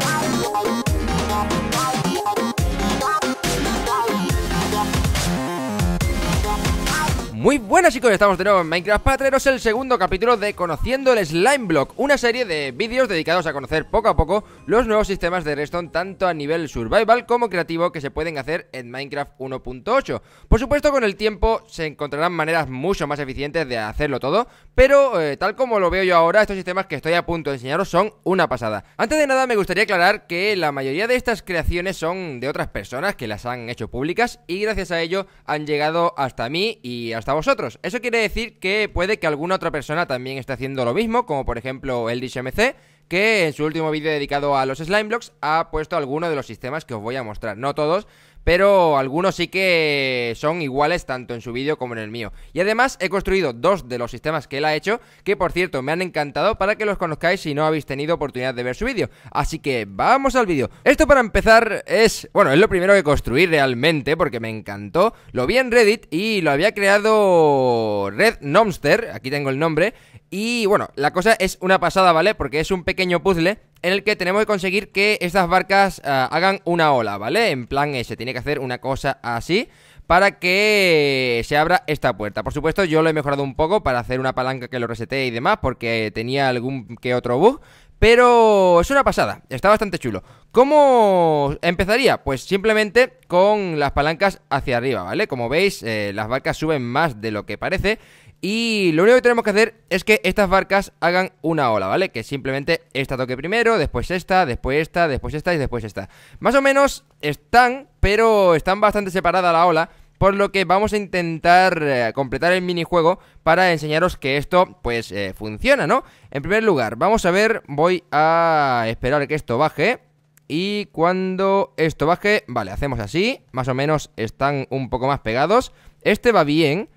Thank Muy buenas chicos, estamos de nuevo en Minecraft para el segundo capítulo de Conociendo el Slime Block Una serie de vídeos dedicados a conocer poco a poco los nuevos sistemas de redstone Tanto a nivel survival como creativo que se pueden hacer en Minecraft 1.8 Por supuesto con el tiempo se encontrarán maneras mucho más eficientes de hacerlo todo Pero eh, tal como lo veo yo ahora, estos sistemas que estoy a punto de enseñaros son una pasada Antes de nada me gustaría aclarar que la mayoría de estas creaciones son de otras personas que las han hecho públicas Y gracias a ello han llegado hasta mí y hasta vosotros. Eso quiere decir que puede que alguna otra persona también esté haciendo lo mismo, como por ejemplo el MC, que en su último vídeo dedicado a los slime blocks ha puesto alguno de los sistemas que os voy a mostrar. No todos, pero algunos sí que son iguales tanto en su vídeo como en el mío. Y además he construido dos de los sistemas que él ha hecho, que por cierto me han encantado para que los conozcáis si no habéis tenido oportunidad de ver su vídeo. Así que vamos al vídeo. Esto para empezar es, bueno, es lo primero que construí realmente porque me encantó. Lo vi en Reddit y lo había creado Red Nomster, aquí tengo el nombre, y bueno, la cosa es una pasada, ¿vale? Porque es un pequeño puzzle en el que tenemos que conseguir que estas barcas eh, hagan una ola, ¿vale? En plan ese, tiene que hacer una cosa así para que se abra esta puerta. Por supuesto, yo lo he mejorado un poco para hacer una palanca que lo resete y demás, porque tenía algún que otro bug, pero es una pasada, está bastante chulo. ¿Cómo empezaría? Pues simplemente con las palancas hacia arriba, ¿vale? Como veis, eh, las barcas suben más de lo que parece y lo único que tenemos que hacer es que estas barcas hagan una ola, ¿vale? Que simplemente esta toque primero, después esta, después esta, después esta y después esta. Más o menos están, pero están bastante separadas la ola. Por lo que vamos a intentar eh, completar el minijuego para enseñaros que esto, pues, eh, funciona, ¿no? En primer lugar, vamos a ver, voy a esperar que esto baje. Y cuando esto baje, vale, hacemos así. Más o menos están un poco más pegados. Este va bien.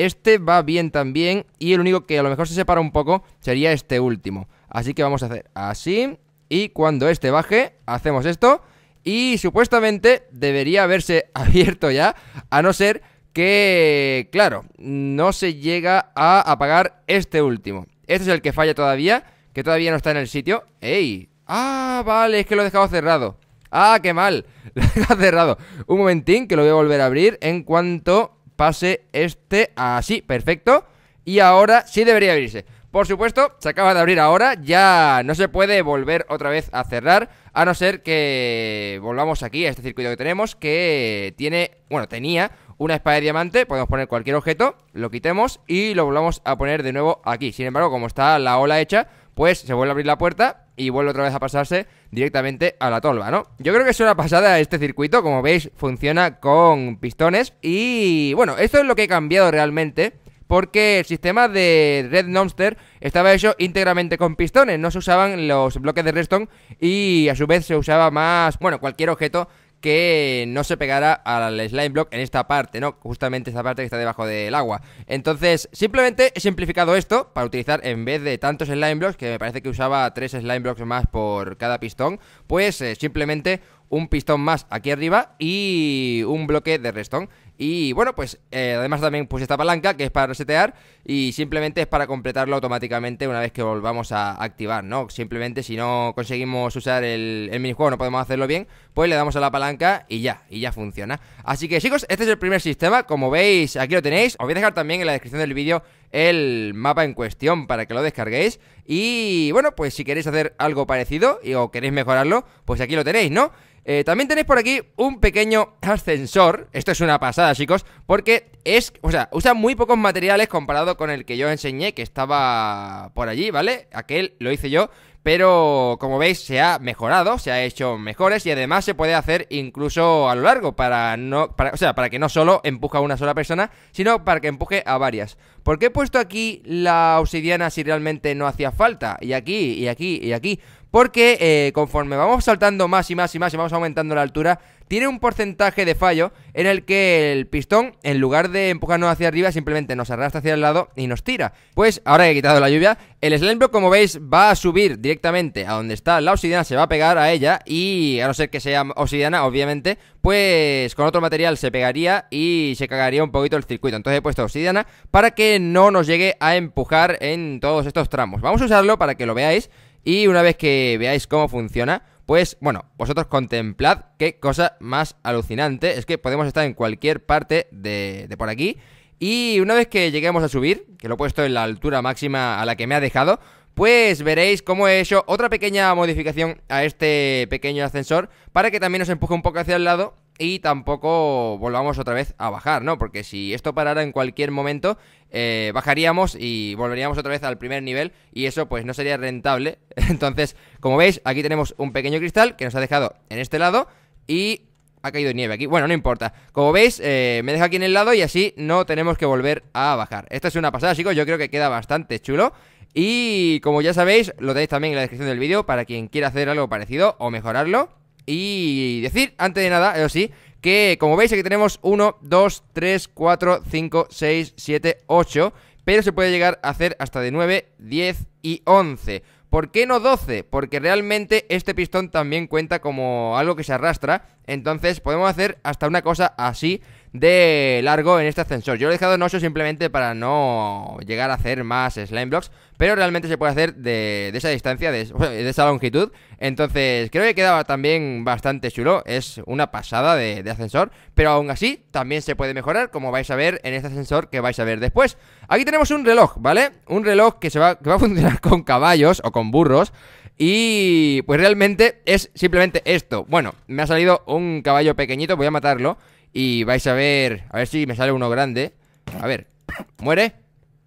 Este va bien también y el único que a lo mejor se separa un poco sería este último. Así que vamos a hacer así y cuando este baje hacemos esto y supuestamente debería haberse abierto ya, a no ser que, claro, no se llega a apagar este último. Este es el que falla todavía, que todavía no está en el sitio. ¡Ey! ¡Ah, vale! Es que lo he dejado cerrado. ¡Ah, qué mal! Lo he dejado cerrado. Un momentín, que lo voy a volver a abrir en cuanto pase este así, perfecto. Y ahora sí debería abrirse. Por supuesto, se acaba de abrir ahora, ya no se puede volver otra vez a cerrar, a no ser que volvamos aquí a este circuito que tenemos, que tiene, bueno, tenía una espada de diamante, podemos poner cualquier objeto, lo quitemos y lo volvamos a poner de nuevo aquí. Sin embargo, como está la ola hecha, pues se vuelve a abrir la puerta y vuelve otra vez a pasarse directamente a la tolva, ¿no? Yo creo que es una pasada este circuito, como veis funciona con pistones y bueno, esto es lo que he cambiado realmente porque el sistema de Red Monster estaba hecho íntegramente con pistones, no se usaban los bloques de redstone y a su vez se usaba más, bueno, cualquier objeto que no se pegara al slime block en esta parte, ¿no? Justamente esta parte que está debajo del agua. Entonces, simplemente he simplificado esto para utilizar en vez de tantos slime blocks, que me parece que usaba tres slime blocks más por cada pistón, pues eh, simplemente un pistón más aquí arriba y un bloque de restón y bueno, pues eh, además también puse esta palanca que es para resetear y simplemente es para completarlo automáticamente una vez que volvamos a activar, ¿no? Simplemente si no conseguimos usar el, el minijuego, no podemos hacerlo bien, pues le damos a la palanca y ya, y ya funciona. Así que chicos, este es el primer sistema, como veis aquí lo tenéis, os voy a dejar también en la descripción del vídeo el mapa en cuestión para que lo descarguéis y bueno, pues si queréis hacer algo parecido y, o queréis mejorarlo, pues aquí lo tenéis, ¿no? Eh, también tenéis por aquí un pequeño ascensor, esto es una pasada chicos, porque es, o sea, usa muy pocos materiales comparado con el que yo enseñé, que estaba por allí, ¿vale? Aquel lo hice yo, pero como veis se ha mejorado, se ha hecho mejores y además se puede hacer incluso a lo largo para no, para, o sea, para que no solo empuje a una sola persona, sino para que empuje a varias. ¿Por qué he puesto aquí la obsidiana si realmente no hacía falta? Y aquí, y aquí, y aquí. Porque eh, conforme vamos saltando más y más y más y vamos aumentando la altura, tiene un porcentaje de fallo en el que el pistón, en lugar de empujarnos hacia arriba, simplemente nos arrastra hacia el lado y nos tira. Pues ahora que he quitado la lluvia, el block como veis, va a subir directamente a donde está la obsidiana, se va a pegar a ella y, a no ser que sea obsidiana, obviamente, pues con otro material se pegaría y se cagaría un poquito el circuito. Entonces he puesto obsidiana para que no nos llegue a empujar en todos estos tramos. Vamos a usarlo para que lo veáis. Y una vez que veáis cómo funciona, pues bueno, vosotros contemplad qué cosa más alucinante. Es que podemos estar en cualquier parte de, por aquí. Y una vez que lleguemos a subir, que lo he puesto en la altura máxima a la que me ha dejado, pues veréis cómo he hecho otra pequeña modificación a este pequeño ascensor para que también nos empuje un poco hacia el lado y tampoco volvamos otra vez a bajar, ¿no? Porque si esto parara en cualquier momento, eh, bajaríamos y volveríamos otra vez al primer nivel y eso pues no sería rentable. Entonces, como veis, aquí tenemos un pequeño cristal que nos ha dejado en este lado y ha caído nieve aquí. Bueno, no importa. Como veis, eh, me deja aquí en el lado y así no tenemos que volver a bajar. Esta es una pasada, chicos. Yo creo que queda bastante chulo. Y como ya sabéis, lo tenéis también en la descripción del vídeo para quien quiera hacer algo parecido o mejorarlo. Y decir, antes de nada, eso sí, que como veis aquí tenemos 1, 2, 3, 4, 5, 6, 7, 8, pero se puede llegar a hacer hasta de 9, 10 y 11. ¿Por qué no 12? Porque realmente este pistón también cuenta como algo que se arrastra, entonces podemos hacer hasta una cosa así de largo en este ascensor. Yo lo he dejado en 8 simplemente para no llegar a hacer más slime blocks, pero realmente se puede hacer de, esa distancia, de, esa longitud. Entonces creo que quedaba también bastante chulo, es una pasada de, ascensor, pero aún así también se puede mejorar, como vais a ver en este ascensor que vais a ver después. Aquí tenemos un reloj, ¿vale? Un reloj que, se va, que va a funcionar con caballos o con burros. Y pues realmente es simplemente esto. Bueno, me ha salido un caballo pequeñito, voy a matarlo. Y vais a ver, a ver si me sale uno grande A ver, muere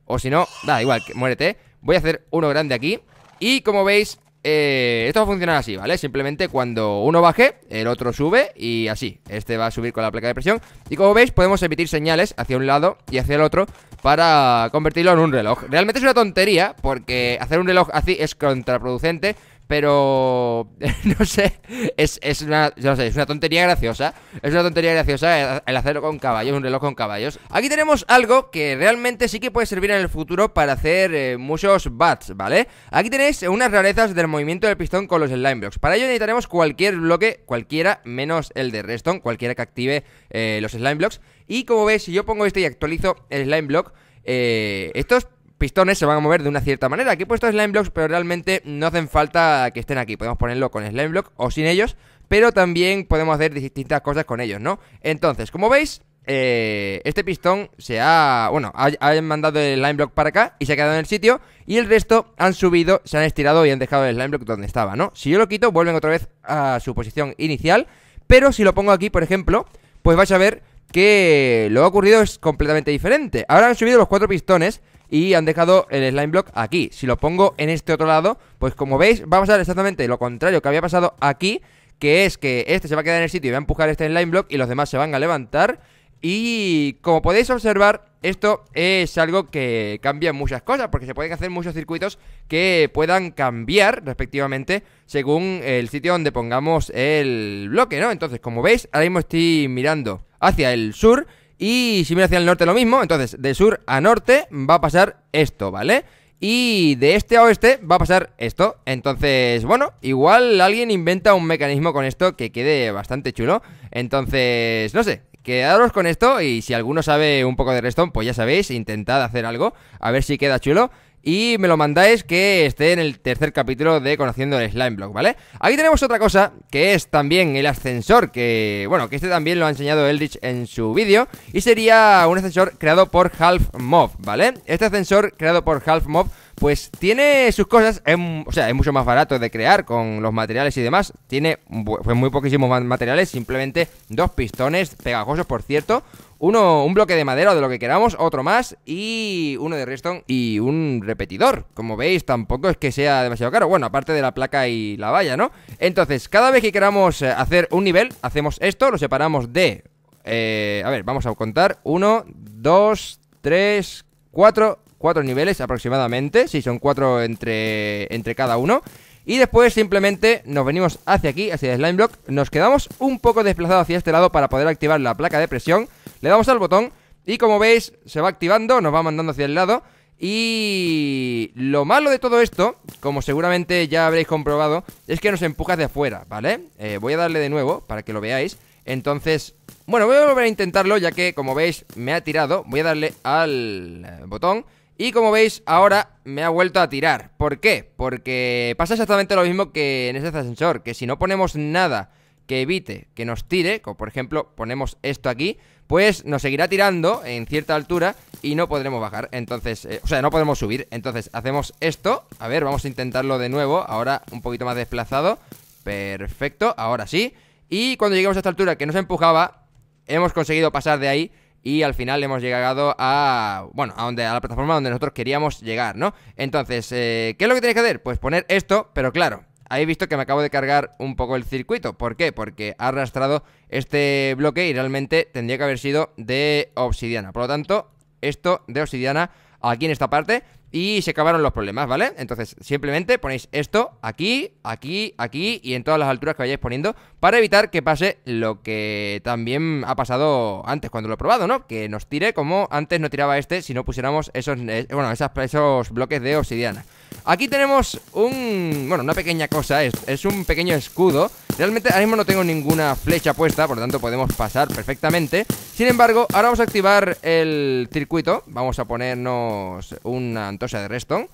O si no, da igual, que muérete Voy a hacer uno grande aquí Y como veis, eh, esto va a funcionar así, ¿vale? Simplemente cuando uno baje, el otro sube y así. Este va a subir con la placa de presión. Y como veis, podemos emitir señales hacia un lado y hacia el otro para convertirlo en un reloj. Realmente es una tontería, porque hacer un reloj así es contraproducente, pero no sé, es, es, una, no sé, es una tontería graciosa. Es una tontería graciosa el hacerlo con caballos, un reloj con caballos. Aquí tenemos algo que realmente sí que puede servir en el futuro para hacer eh, muchos bats, ¿vale? Aquí tenéis unas rarezas del movimiento del pistón con los slime blocks. Para ello necesitaremos cualquier bloque, cualquiera menos el de redstone, cualquiera que active eh, los slime blocks. Y como veis, si yo pongo esto y actualizo el slime block, eh, estos pistones se van a mover de una cierta manera. Aquí he puesto slime blocks, pero realmente no hacen falta que estén aquí. Podemos ponerlo con slime block o sin ellos, pero también podemos hacer distintas cosas con ellos, ¿no? Entonces, como veis, eh, este pistón se ha... Bueno, han mandado el slime block para acá y se ha quedado en el sitio Y el resto han subido, se han estirado y han dejado el slime block donde estaba, ¿no? Si yo lo quito, vuelven otra vez a su posición inicial Pero si lo pongo aquí, por ejemplo, pues vais a ver que lo que ha ocurrido es completamente diferente Ahora han subido los cuatro pistones y han dejado el slime block aquí. Si lo pongo en este otro lado, pues como veis va a pasar exactamente lo contrario que había pasado aquí, que es que este se va a quedar en el sitio y va a empujar este slime block y los demás se van a levantar. Y como podéis observar, esto es algo que cambia muchas cosas, porque se pueden hacer muchos circuitos que puedan cambiar respectivamente según el sitio donde pongamos el bloque, ¿no? Entonces, como veis, ahora mismo estoy mirando hacia el sur y si mira hacia el norte lo mismo, entonces de sur a norte va a pasar esto, ¿vale? Y de este a oeste va a pasar esto. Entonces, bueno, igual alguien inventa un mecanismo con esto que quede bastante chulo. Entonces, no sé, quedaros con esto y si alguno sabe un poco de Redstone, pues ya sabéis, intentad hacer algo, a ver si queda chulo y me lo mandáis que esté en el tercer capítulo de Conociendo el Slime Block, ¿vale? Aquí tenemos otra cosa, que es también el ascensor, que, bueno, que este también lo ha enseñado Eldritch en su vídeo, y sería un ascensor creado por Half Mob, ¿vale? Este ascensor creado por Half Mob pues tiene sus cosas, o sea, es mucho más barato de crear con los materiales y demás. Tiene pues, muy poquísimos materiales, simplemente dos pistones pegajosos, por cierto, uno, un bloque de madera o de lo que queramos, otro más y uno de redstone y un repetidor. Como veis, tampoco es que sea demasiado caro. Bueno, aparte de la placa y la valla, ¿no? Entonces, cada vez que queramos eh, hacer un nivel, hacemos esto, lo separamos de... Eh, a ver, vamos a contar. Uno, dos, tres, cuatro... Cuatro niveles aproximadamente, si son cuatro entre, entre cada uno. Y después simplemente nos venimos hacia aquí, hacia el slime block, nos quedamos un poco desplazados hacia este lado para poder activar la placa de presión le damos al botón y como veis se va activando, nos va mandando hacia el lado y lo malo de todo esto, como seguramente ya habréis comprobado, es que nos empuja hacia afuera, ¿vale? Eh, voy a darle de nuevo para que lo veáis. Entonces, bueno, voy a volver a intentarlo ya que, como veis, me ha tirado. Voy a darle al botón y, como veis, ahora me ha vuelto a tirar. ¿Por qué? Porque pasa exactamente lo mismo que en este ascensor, que si no ponemos nada que evite que nos tire, como por ejemplo ponemos esto aquí, pues nos seguirá tirando en cierta altura y no podremos bajar. Entonces, eh, o sea, no podemos subir. Entonces hacemos esto. A ver, vamos a intentarlo de nuevo. Ahora un poquito más desplazado. Perfecto, ahora sí. Y cuando lleguemos a esta altura que nos empujaba, hemos conseguido pasar de ahí y al final hemos llegado a, bueno, a, donde, a la plataforma donde nosotros queríamos llegar, ¿no? Entonces, eh, ¿qué es lo que tenéis que hacer? Pues poner esto, pero claro, he visto que me acabo de cargar un poco el circuito. ¿Por qué? Porque ha arrastrado este bloque y realmente tendría que haber sido de obsidiana. Por lo tanto, esto de obsidiana aquí en esta parte y se acabaron los problemas, ¿vale? Entonces, simplemente ponéis esto aquí, aquí, aquí y en todas las alturas que vayáis poniendo para evitar que pase lo que también ha pasado antes cuando lo he probado, ¿no? Que nos tire como antes no tiraba este si no pusiéramos esos, eh, bueno, esas, esos bloques de obsidiana. Aquí tenemos un... Bueno, una pequeña cosa, es, es, un pequeño escudo Realmente ahora mismo no tengo ninguna flecha puesta Por lo tanto podemos pasar perfectamente Sin embargo, ahora vamos a activar el circuito Vamos a ponernos una o sea, de Reston.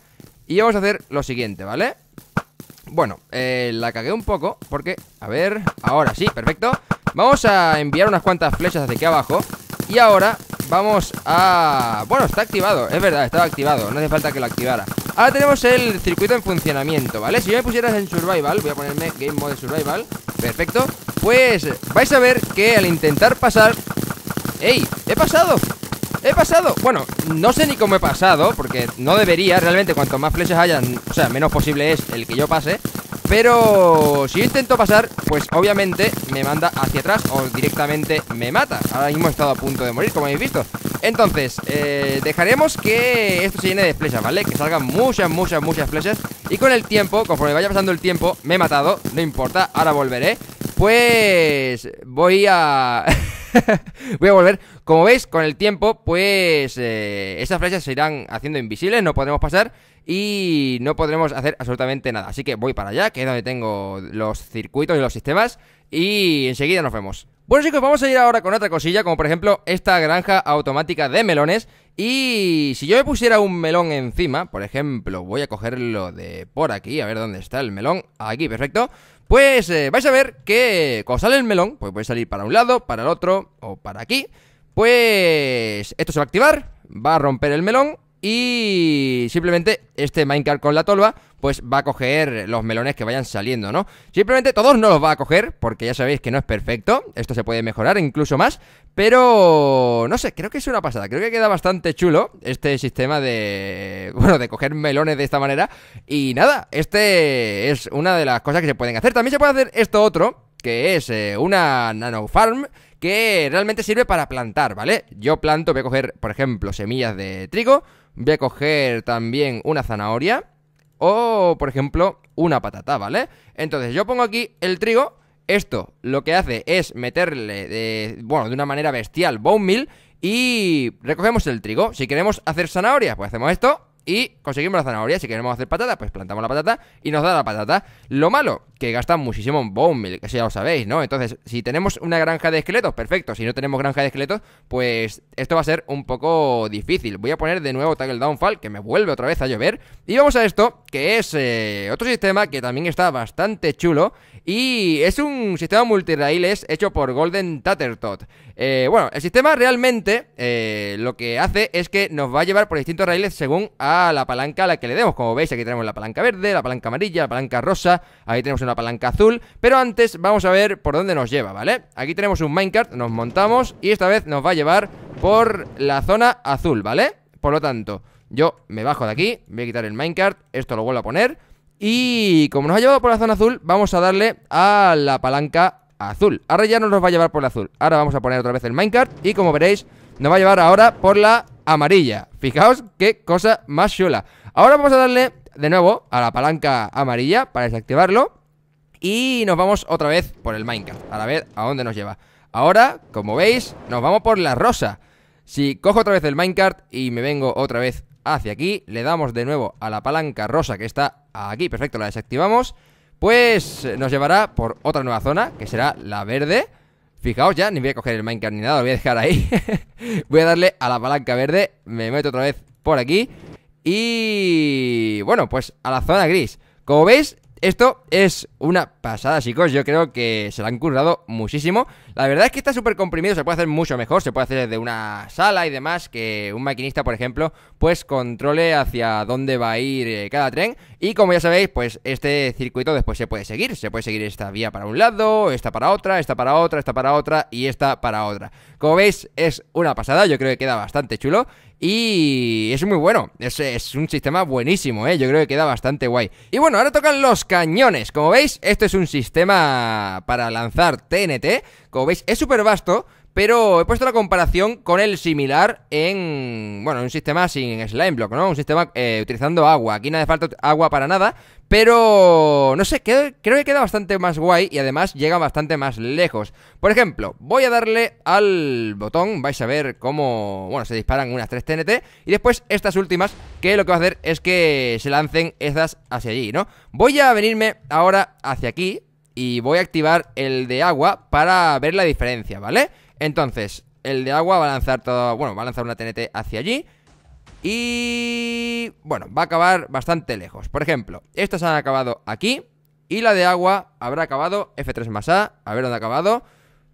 Y vamos a hacer lo siguiente, ¿vale? Bueno, eh, la cagué un poco porque, a ver, ahora sí, perfecto Vamos a enviar unas cuantas flechas hacia aquí abajo Y ahora vamos a... Bueno, está activado, es verdad, estaba activado, no hace falta que lo activara Ahora tenemos el circuito en funcionamiento, ¿vale? Si yo me pusieras en Survival, voy a ponerme Game Mode Survival Perfecto, pues vais a ver que al intentar pasar... ¡Ey! ¡He pasado! He pasado, bueno, no sé ni cómo he pasado Porque no debería, realmente cuanto más flechas hayan O sea, menos posible es el que yo pase Pero si intento pasar Pues obviamente me manda hacia atrás O directamente me mata Ahora mismo he estado a punto de morir, como habéis visto Entonces, eh, dejaremos que Esto se llene de flechas, ¿vale? Que salgan muchas, muchas, muchas flechas Y con el tiempo, conforme vaya pasando el tiempo Me he matado, no importa, ahora volveré Pues voy a... voy a volver. Como veis, con el tiempo, pues eh, esas flechas se irán haciendo invisibles, no podremos pasar y no podremos hacer absolutamente nada. Así que voy para allá, que es donde tengo los circuitos y los sistemas y enseguida nos vemos. Bueno chicos, vamos a ir ahora con otra cosilla, como por ejemplo esta granja automática de melones. Y si yo me pusiera un melón encima, por ejemplo, voy a cogerlo de por aquí, a ver dónde está el melón. Aquí, perfecto. Pues eh, vais a ver que cuando sale el melón, pues puede salir para un lado, para el otro o para aquí. Pues esto se va a activar, va a romper el melón y simplemente este minecart con la tolva pues va a coger los melones que vayan saliendo, ¿no? Simplemente todos no los va a coger porque ya sabéis que no es perfecto, esto se puede mejorar incluso más, pero no sé, creo que es una pasada, creo que queda bastante chulo este sistema de, bueno, de coger melones de esta manera y nada, este es una de las cosas que se pueden hacer. También se puede hacer esto otro, que es eh, una nano farm que realmente sirve para plantar, ¿vale? Yo planto, voy a coger, por ejemplo, semillas de trigo voy a coger también una zanahoria o, por ejemplo, una patata, ¿vale? Entonces yo pongo aquí el trigo, esto lo que hace es meterle, de, bueno, de una manera bestial, bone meal y recogemos el trigo. Si queremos hacer zanahorias, pues hacemos esto y conseguimos la zanahoria. Si queremos hacer patata, pues plantamos la patata y nos da la patata. Lo malo, que gasta muchísimo en bone que ya lo sabéis, ¿no? Entonces, si tenemos una granja de esqueletos, perfecto. Si no tenemos granja de esqueletos, pues esto va a ser un poco difícil. Voy a poner de nuevo Tackle Downfall, que me vuelve otra vez a llover. Y vamos a esto, que es eh, otro sistema que también está bastante chulo. Y es un sistema multiraíles hecho por Golden Tattertot. Eh, bueno, el sistema realmente eh, lo que hace es que nos va a llevar por distintos raíles según a la palanca a la que le demos. Como veis, aquí tenemos la palanca verde, la palanca amarilla, la palanca rosa, ahí tenemos una palanca azul. Pero antes vamos a ver por dónde nos lleva, ¿vale? Aquí tenemos un minecart, nos montamos y esta vez nos va a llevar por la zona azul, ¿vale? Por lo tanto, yo me bajo de aquí, voy a quitar el minecart, esto lo vuelvo a poner. Y como nos ha llevado por la zona azul, vamos a darle a la palanca azul. Ahora ya no nos va a llevar por la azul. Ahora vamos a poner otra vez el minecart y como veréis, nos va a llevar ahora por la amarilla. Fijaos qué cosa más chula. Ahora vamos a darle de nuevo a la palanca amarilla para desactivarlo. Y nos vamos otra vez por el minecart A ver a dónde nos lleva. Ahora, como veis, nos vamos por la rosa. Si cojo otra vez el minecart y me vengo otra vez hacia aquí, le damos de nuevo a la palanca rosa que está aquí, perfecto, la desactivamos, pues nos llevará por otra nueva zona, que será la verde, Fijaos ya, ni voy a coger el Minecraft ni nada, lo voy a dejar ahí Voy a darle a la palanca verde Me meto otra vez por aquí Y... bueno, pues a la zona gris Como veis, esto es una pasada, chicos Yo creo que se la han currado muchísimo la verdad es que está súper comprimido, se puede hacer mucho mejor, se puede hacer desde una sala y demás, que un maquinista, por ejemplo, pues controle hacia dónde va a ir eh, cada tren. Y como ya sabéis, pues este circuito después se puede seguir, se puede seguir esta vía para un lado, esta para otra, esta para otra, esta para otra y esta para otra. Como veis, es una pasada, yo creo que queda bastante chulo. Y es muy bueno, es, es, un sistema buenísimo, eh, yo creo que queda bastante guay. Y bueno, ahora tocan los cañones. Como veis, esto es un sistema para lanzar TNT como veis, es súper vasto, pero he puesto la comparación con el similar en, bueno, un sistema sin slime block, ¿no? Un sistema eh, utilizando agua. Aquí no hace falta agua para nada, pero no sé, creo, que queda bastante más guay y además llega bastante más lejos. Por ejemplo, voy a darle al botón, vais a ver cómo, bueno, se disparan unas 3 TNT y después estas últimas que lo que va a hacer es que se lancen esas hacia allí, ¿no? Voy a venirme ahora hacia aquí, y voy a activar el de agua para ver la diferencia, ¿vale? Entonces, el de agua va a lanzar todo, bueno, va a lanzar una TNT hacia allí y bueno, va a acabar bastante lejos. Por ejemplo, estas han acabado aquí y la de agua habrá acabado F3 más A, a ver dónde ha acabado.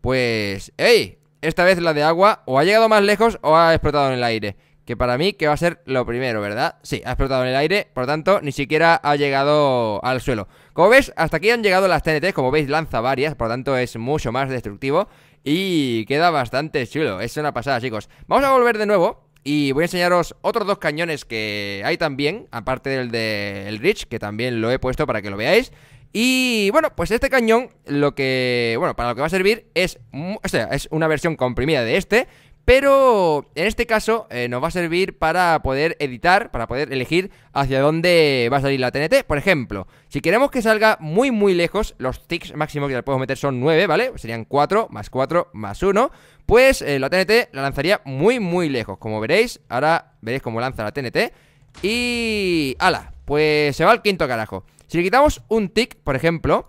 Pues, ¡ey! Esta vez la de agua o ha llegado más lejos o ha explotado en el aire. Que para mí que va a ser lo primero, ¿verdad? Sí, ha explotado en el aire, por lo tanto, ni siquiera ha llegado al suelo. Como veis, hasta aquí han llegado las TNT, como veis lanza varias, por lo tanto es mucho más destructivo y queda bastante chulo, es una pasada chicos. Vamos a volver de nuevo y voy a enseñaros otros dos cañones que hay también, aparte del del el Rich, que también lo he puesto para que lo veáis. Y bueno, pues este cañón, lo que. Bueno, para lo que va a servir es. O sea, es una versión comprimida de este. Pero en este caso eh, nos va a servir para poder editar, para poder elegir hacia dónde va a salir la TNT. Por ejemplo, si queremos que salga muy muy lejos, los ticks máximos que le podemos meter son 9, ¿vale? Serían 4, más 4, más 1. Pues eh, la TNT la lanzaría muy muy lejos. Como veréis, ahora veréis cómo lanza la TNT. Y... ¡Hala! Pues se va al quinto carajo. Si le quitamos un tick, por ejemplo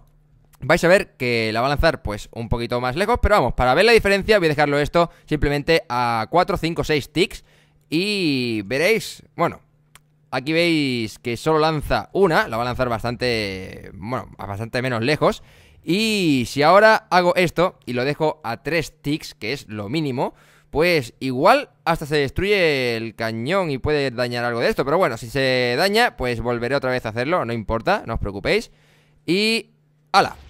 vais a ver que la va a lanzar pues un poquito más lejos, pero vamos, para ver la diferencia voy a dejarlo esto simplemente a 4, 5, 6 ticks y veréis, bueno, aquí veis que solo lanza una, la va a lanzar bastante, bueno, bastante menos lejos y si ahora hago esto y lo dejo a 3 ticks, que es lo mínimo, pues igual hasta se destruye el cañón y puede dañar algo de esto, pero bueno, si se daña, pues volveré otra vez a hacerlo, no importa, no os preocupéis. Y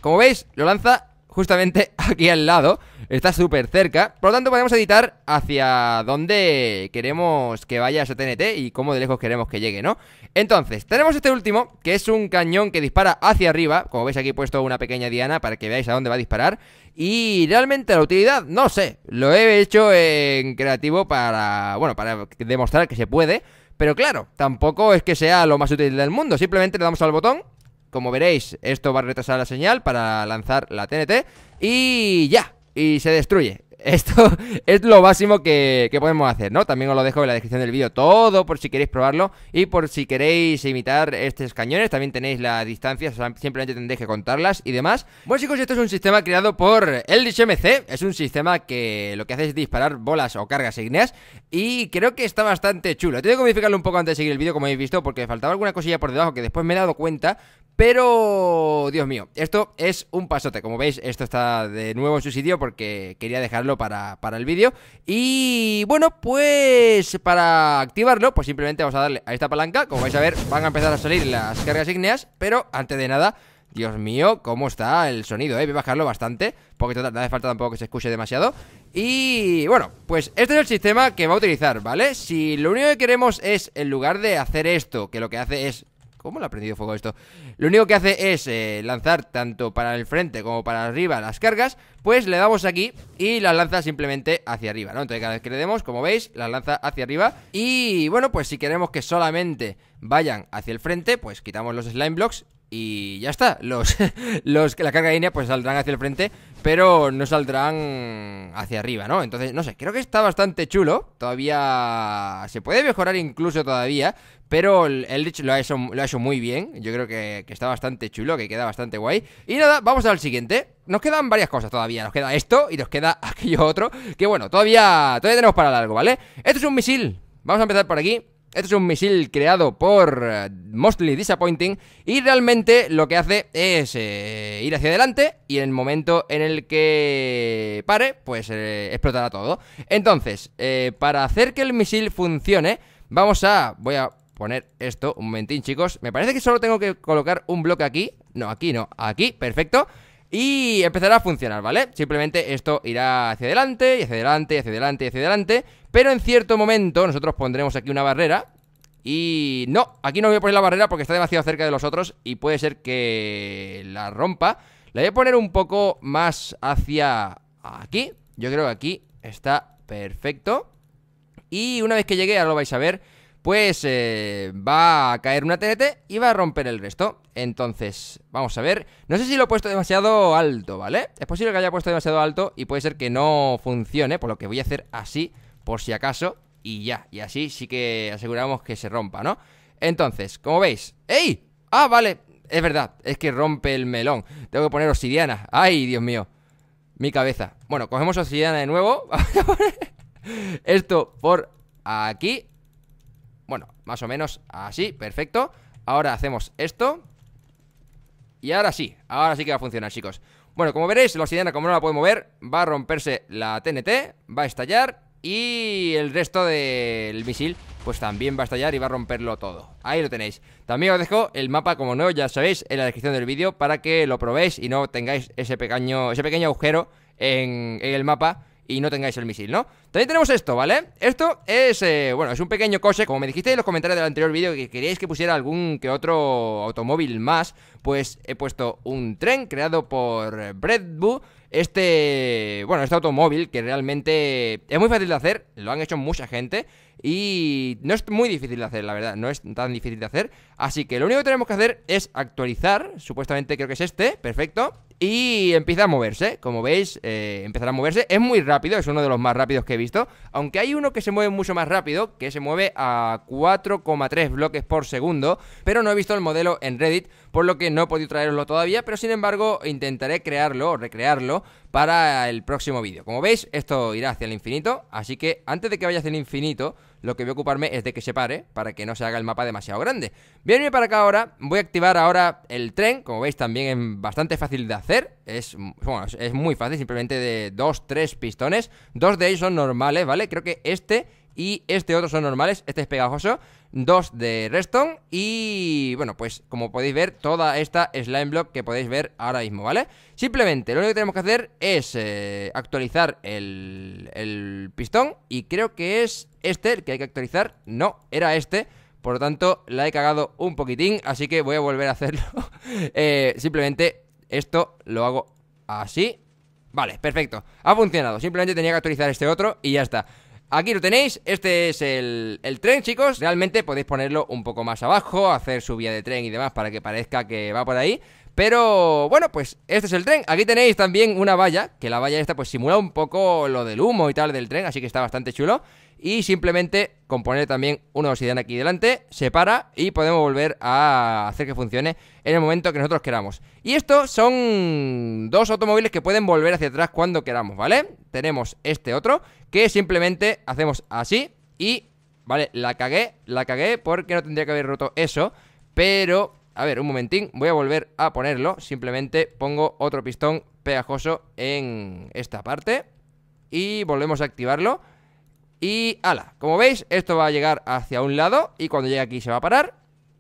como veis, lo lanza justamente aquí al lado Está súper cerca Por lo tanto podemos editar hacia dónde queremos que vaya ese TNT Y cómo de lejos queremos que llegue, ¿no? Entonces, tenemos este último Que es un cañón que dispara hacia arriba Como veis aquí he puesto una pequeña diana Para que veáis a dónde va a disparar Y realmente la utilidad, no sé Lo he hecho en creativo para... Bueno, para demostrar que se puede pero claro, tampoco es que sea lo más útil del mundo Simplemente le damos al botón como veréis, esto va a retrasar la señal para lanzar la TNT y ya, y se destruye. Esto es lo máximo que, podemos hacer, ¿no? También os lo dejo en la descripción del vídeo todo por si queréis probarlo y por si queréis imitar estos cañones. También tenéis la distancia, simplemente tendréis que contarlas y demás. Bueno chicos, esto es un sistema creado por el MC. Es un sistema que lo que hace es disparar bolas o cargas ígneas y creo que está bastante chulo. Tengo que modificarlo un poco antes de seguir el vídeo, como habéis visto, porque faltaba alguna cosilla por debajo que después me he dado cuenta, pero, Dios mío, esto es un pasote. Como veis, esto está de nuevo en su sitio porque quería dejarlo para, el vídeo. Y bueno, pues para activarlo, pues simplemente vamos a darle a esta palanca. Como vais a ver, van a empezar a salir las cargas ígneas, pero antes de nada... Dios mío, cómo está el sonido, eh. Voy a bajarlo bastante, porque no hace falta tampoco que se escuche demasiado. Y bueno, pues este es el sistema que va a utilizar, ¿vale? Si lo único que queremos es, en lugar de hacer esto, que lo que hace es ¿Cómo lo ha aprendido fuego esto? Lo único que hace es eh, lanzar tanto para el frente como para arriba las cargas. Pues le damos aquí y las lanza simplemente hacia arriba, ¿no? Entonces cada vez que le demos, como veis, las lanza hacia arriba. Y bueno, pues si queremos que solamente vayan hacia el frente, pues quitamos los slime blocks y ya está. Los, los la carga línea pues saldrán hacia el frente, pero no saldrán hacia arriba, ¿no? Entonces, no sé, creo que está bastante chulo. Todavía se puede mejorar incluso todavía, pero el, lo ha, hecho, lo ha hecho muy bien. Yo creo que, que, está bastante chulo, que queda bastante guay. Y nada, vamos al siguiente. Nos quedan varias cosas todavía. Nos queda esto y nos queda aquello otro. Que bueno, todavía, todavía tenemos para largo, ¿vale? Esto es un misil. Vamos a empezar por aquí. Este es un misil creado por eh, Mostly Disappointing y realmente lo que hace es eh, ir hacia adelante y en el momento en el que pare, pues eh, explotará todo. Entonces, para hacer que el misil funcione, vamos a... Voy a poner esto un momentín, chicos. Me parece que solo tengo que colocar un bloque aquí. No, aquí no, aquí, perfecto y empezará a funcionar, ¿vale? Simplemente esto irá hacia adelante y hacia adelante y hacia adelante y hacia adelante, pero en cierto momento nosotros pondremos aquí una barrera y no, aquí no voy a poner la barrera porque está demasiado cerca de los otros y puede ser que la rompa. La voy a poner un poco más hacia aquí. Yo creo que aquí está perfecto. Y una vez que llegue, ahora lo vais a ver, pues eh, va a caer una TNT y va a romper el resto. Entonces, vamos a ver. No sé si lo he puesto demasiado alto, ¿vale? Es posible que haya puesto demasiado alto y puede ser que no funcione, por lo que voy a hacer así, por si acaso, y ya. Y así sí que aseguramos que se rompa, ¿no? Entonces, como veis... ¡Ey! Ah, vale, es verdad, es que rompe el melón. Tengo que poner obsidiana. ¡Ay, Dios mío! Mi cabeza. Bueno, cogemos obsidiana de nuevo. Esto por aquí. Bueno, más o menos así, perfecto. Ahora hacemos esto. Y ahora sí, ahora sí que va a funcionar, chicos. Bueno, como veréis, la obsidiana, como no la puede mover, va a romperse la TNT, va a estallar y el resto del misil pues también va a estallar y va a romperlo todo. Ahí lo tenéis. También os dejo el mapa, como no, ya sabéis, en la descripción del vídeo para que lo probéis y no tengáis ese pequeño, ese pequeño agujero en el mapa y no tengáis el misil, ¿no? También tenemos esto, ¿vale? Esto es, eh, bueno, es un pequeño coche, como me dijisteis en los comentarios del anterior vídeo que queríais que pusiera algún que otro automóvil más, pues he puesto un tren creado por Breadbu este, bueno, este automóvil que realmente es muy fácil de hacer, lo han hecho mucha gente y no es muy difícil de hacer, la verdad, no es tan difícil de hacer, así que lo único que tenemos que hacer es actualizar, supuestamente creo que es este, perfecto, y empieza a moverse, como veis, eh, empezará a moverse. Es muy rápido, es uno de los más rápidos que he visto. Aunque hay uno que se mueve mucho más rápido, que se mueve a 4,3 bloques por segundo. Pero no he visto el modelo en Reddit, por lo que no he podido traerlo todavía. Pero sin embargo, intentaré crearlo o recrearlo para el próximo vídeo. Como veis, esto irá hacia el infinito. Así que antes de que vaya hacia el infinito, lo que voy a ocuparme es de que se pare para que no se haga el mapa demasiado grande. Voy para acá ahora, voy a activar ahora el tren, como veis también es bastante fácil de hacer, es, es muy fácil, simplemente de dos, tres pistones, dos de ellos son normales, ¿vale? Creo que este y este otro son normales, este es pegajoso, dos de Reston y bueno, pues como podéis ver, toda esta slime block que podéis ver ahora mismo, ¿vale? Simplemente lo único que tenemos que hacer es eh, actualizar el, pistón y creo que es este el que hay que actualizar, no, era este. Por lo tanto, la he cagado un poquitín, así que voy a volver a hacerlo. Eh, simplemente esto lo hago así. Vale, perfecto. Ha funcionado. Simplemente tenía que actualizar este otro y ya está. Aquí lo tenéis, este es el, tren, chicos. Realmente podéis ponerlo un poco más abajo, hacer su vía de tren y demás para que parezca que va por ahí. Pero bueno, pues este es el tren. Aquí tenéis también una valla, que la valla esta pues simula un poco lo del humo y tal del tren, así que está bastante chulo. Y simplemente con poner también una obsidiana aquí delante, se para y podemos volver a hacer que funcione en el momento que nosotros queramos. Y estos son dos automóviles que pueden volver hacia atrás cuando queramos, ¿vale? Tenemos este otro, que simplemente hacemos así y... Vale, la cagué, la cagué porque no tendría que haber roto eso, pero a ver, un momentín, voy a volver a ponerlo. Simplemente pongo otro pistón pegajoso en esta parte. Y volvemos a activarlo. Y ala, como veis, esto va a llegar hacia un lado y cuando llegue aquí se va a parar.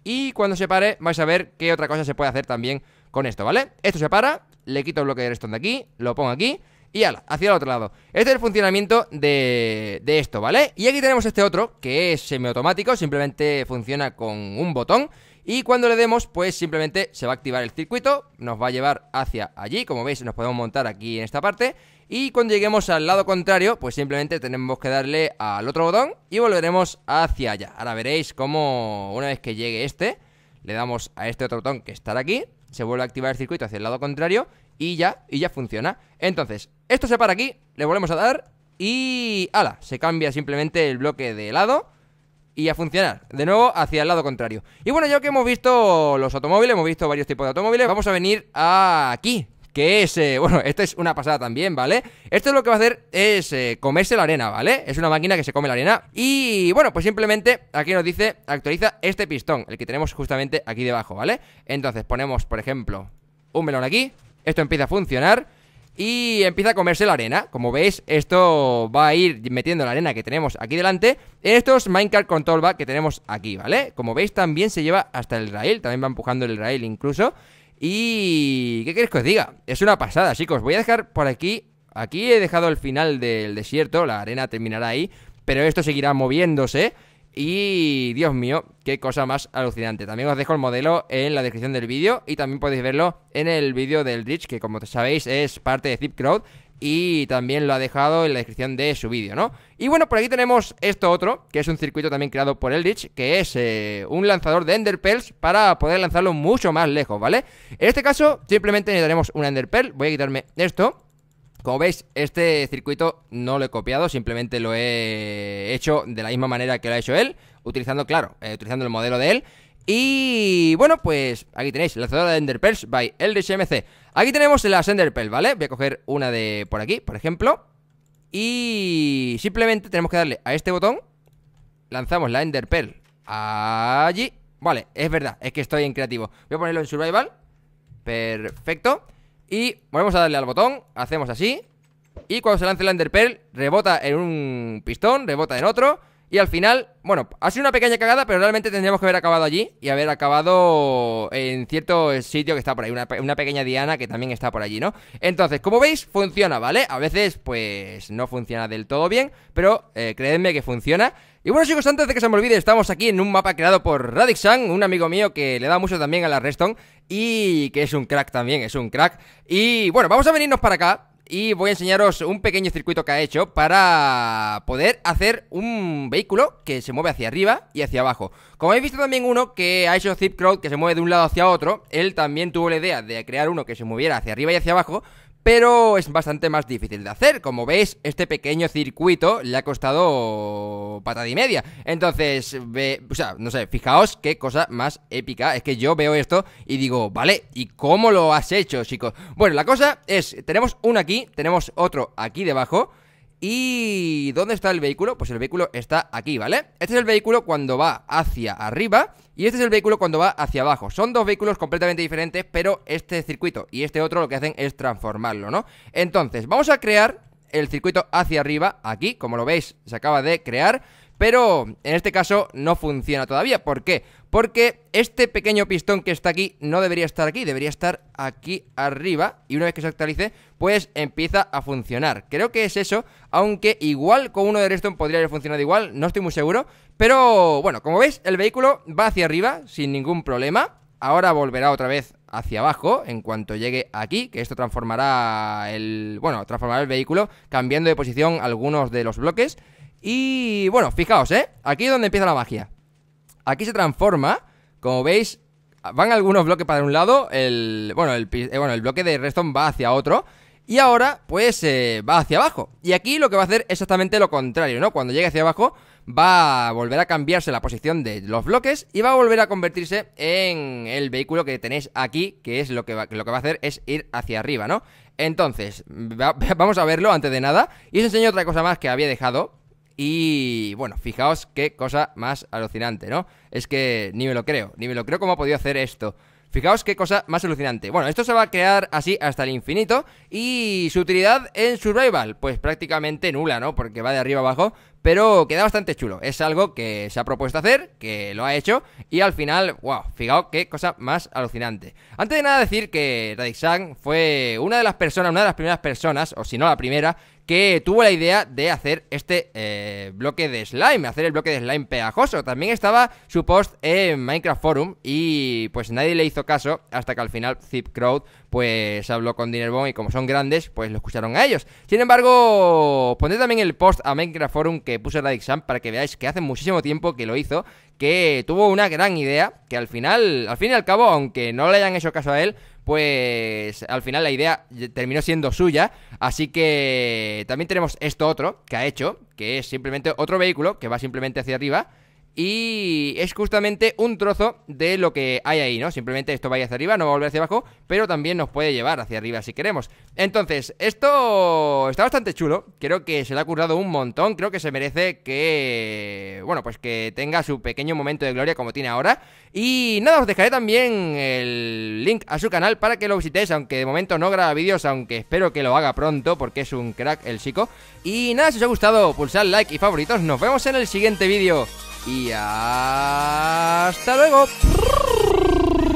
Y cuando se pare, vais a ver qué otra cosa se puede hacer también con esto, ¿vale? Esto se para, le quito el bloque de restón de aquí, lo pongo aquí y ala, hacia el otro lado. Este es el funcionamiento de, de esto, ¿vale? Y aquí tenemos este otro, que es semiautomático, simplemente funciona con un botón. Y cuando le demos, pues simplemente se va a activar el circuito, nos va a llevar hacia allí, como veis nos podemos montar aquí en esta parte. Y cuando lleguemos al lado contrario, pues simplemente tenemos que darle al otro botón y volveremos hacia allá. Ahora veréis cómo una vez que llegue este, le damos a este otro botón que estará aquí, se vuelve a activar el circuito hacia el lado contrario y ya, y ya funciona. Entonces, esto se para aquí, le volvemos a dar y... ¡Hala! Se cambia simplemente el bloque de lado y a funcionar. De nuevo, hacia el lado contrario. Y bueno, ya que hemos visto los automóviles, hemos visto varios tipos de automóviles, vamos a venir aquí, que es, eh, bueno, esto es una pasada también, ¿vale? Esto es lo que va a hacer es eh, comerse la arena, ¿vale? Es una máquina que se come la arena y, bueno, pues simplemente aquí nos dice, actualiza este pistón, el que tenemos justamente aquí debajo, ¿vale? Entonces ponemos, por ejemplo, un melón aquí, esto empieza a funcionar y empieza a comerse la arena. Como veis, esto va a ir metiendo la arena que tenemos aquí delante en estos minecart control tolva que tenemos aquí, ¿vale? Como veis, también se lleva hasta el rail, también va empujando el rail incluso. Y... ¿qué queréis que os diga? Es una pasada, chicos. Voy a dejar por aquí... Aquí he dejado el final del desierto, la arena terminará ahí, pero esto seguirá moviéndose y Dios mío, qué cosa más alucinante. También os dejo el modelo en la descripción del vídeo y también podéis verlo en el vídeo del Rich, que como sabéis es parte de Crowd y también lo ha dejado en la descripción de su vídeo, ¿no? Y bueno, por aquí tenemos esto otro, que es un circuito también creado por Eldritch, que es eh, un lanzador de Ender para poder lanzarlo mucho más lejos, ¿vale? En este caso, simplemente necesitaremos un Ender Voy a quitarme esto. Como veis, este circuito no lo he copiado, simplemente lo he hecho de la misma manera que lo ha hecho él, utilizando, claro, eh, utilizando el modelo de él. Y bueno, pues aquí tenéis lanzadora de Enderpearls by LDSMC. Aquí tenemos las Enderpearls, ¿vale? Voy a coger una de por aquí, por ejemplo. Y simplemente tenemos que darle a este botón. Lanzamos la Enderpearl allí. Vale, es verdad, es que estoy en creativo. Voy a ponerlo en survival. Perfecto. Y volvemos a darle al botón, hacemos así. Y cuando se lance el Enderpearl, rebota en un pistón, rebota en otro. Y al final, bueno, ha sido una pequeña cagada, pero realmente tendríamos que haber acabado allí y haber acabado en cierto sitio que está por ahí, una, pequeña diana que también está por allí, ¿no? Entonces, como veis, funciona, ¿vale? A veces, pues, no funciona del todo bien, pero eh, creedme que funciona. Y bueno chicos, antes de que se me olvide, estamos aquí en un mapa creado por Radixan, un amigo mío que le da mucho también a la reston y que es un crack también, es un crack. Y bueno, vamos a venirnos para acá y voy a enseñaros un pequeño circuito que ha hecho para poder hacer un vehículo que se mueve hacia arriba y hacia abajo. Como habéis visto también uno que ha hecho Zipcrowd que se mueve de un lado hacia otro, él también tuvo la idea de crear uno que se moviera hacia arriba y hacia abajo, pero es bastante más difícil de hacer. Como veis, este pequeño circuito le ha costado patada y media. Entonces, o sea, no sé, fijaos qué cosa más épica. Es que yo veo esto y digo, vale, ¿y cómo lo has hecho, chicos? Bueno, la cosa es, tenemos uno aquí, tenemos otro aquí debajo. ¿Y dónde está el vehículo? Pues el vehículo está aquí, ¿vale? Este es el vehículo cuando va hacia arriba y este es el vehículo cuando va hacia abajo. Son dos vehículos completamente diferentes, pero este circuito y este otro lo que hacen es transformarlo, ¿no? Entonces, vamos a crear el circuito hacia arriba, aquí, como lo veis, se acaba de crear, pero en este caso no funciona todavía. ¿Por qué? Porque este pequeño pistón que está aquí no debería estar aquí, debería estar aquí arriba y una vez que se actualice, pues empieza a funcionar. Creo que es eso, aunque igual con uno de Redstone podría haber funcionado igual, no estoy muy seguro, pero bueno, como veis, el vehículo va hacia arriba sin ningún problema. Ahora volverá otra vez hacia abajo en cuanto llegue aquí, que esto transformará el, bueno, transformará el vehículo cambiando de posición algunos de los bloques. Y bueno, fijaos, ¿eh? Aquí es donde empieza la magia. Aquí se transforma, como veis, van algunos bloques para un lado, el, bueno, el, eh, bueno, el bloque de Redstone va hacia otro. Y ahora, pues, eh, va hacia abajo. Y aquí lo que va a hacer es exactamente lo contrario, ¿no? Cuando llegue hacia abajo, va a volver a cambiarse la posición de los bloques y va a volver a convertirse en el vehículo que tenéis aquí, que es lo que va, lo que va a hacer es ir hacia arriba, ¿no? Entonces, vamos a verlo antes de nada y os enseño otra cosa más que había dejado. Y bueno, fijaos qué cosa más alucinante, ¿no? Es que ni me lo creo, ni me lo creo cómo ha podido hacer esto. Fijaos qué cosa más alucinante. Bueno, esto se va a crear así hasta el infinito y su utilidad en Survival, pues prácticamente nula, ¿no? Porque va de arriba abajo, pero queda bastante chulo. Es algo que se ha propuesto hacer, que lo ha hecho, y al final, wow, fijaos qué cosa más alucinante. Antes de nada decir que Radixan fue una de las personas, una de las primeras personas, o si no la primera, que tuvo la idea de hacer este eh, bloque de slime, hacer el bloque de slime pegajoso. También estaba su post en Minecraft Forum y pues nadie le hizo caso hasta que al final Zip Crowd pues habló con Dinnerbone y como son grandes pues lo escucharon a ellos. Sin embargo, pondré también el post a Minecraft Forum que puse Radix para que veáis que hace muchísimo tiempo que lo hizo, que tuvo una gran idea, que al final, al fin y al cabo, aunque no le hayan hecho caso a él, pues al final la idea terminó siendo suya. Así que también tenemos esto otro que ha hecho, que es simplemente otro vehículo que va simplemente hacia arriba y es justamente un trozo de lo que hay ahí, ¿no? Simplemente esto va hacia arriba, no va a volver hacia abajo, pero también nos puede llevar hacia arriba si queremos. Entonces, esto está bastante chulo, creo que se le ha currado un montón, creo que se merece que, bueno, pues que tenga su pequeño momento de gloria como tiene ahora. Y nada, os dejaré también el link a su canal para que lo visitéis, aunque de momento no graba vídeos, aunque espero que lo haga pronto porque es un crack el chico. Y nada, si os ha gustado, pulsad like y favoritos, nos vemos en el siguiente vídeo. Y hasta luego.